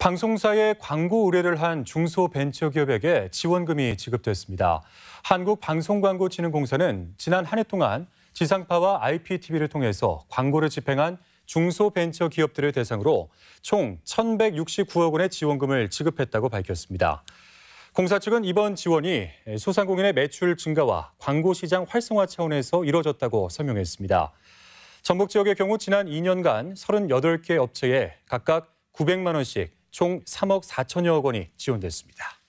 방송사의 광고 의뢰를 한 중소벤처기업에게 지원금이 지급됐습니다. 한국방송광고진흥공사는 지난 한 해 동안 지상파와 IPTV를 통해서 광고를 집행한 중소벤처기업들을 대상으로 총 1,169억 원의 지원금을 지급했다고 밝혔습니다. 공사 측은 이번 지원이 소상공인의 매출 증가와 광고 시장 활성화 차원에서 이뤄졌다고 설명했습니다. 전북 지역의 경우 지난 2년간 38개 업체에 각각 900만 원씩 총 3억 4천여억 원이 지원됐습니다.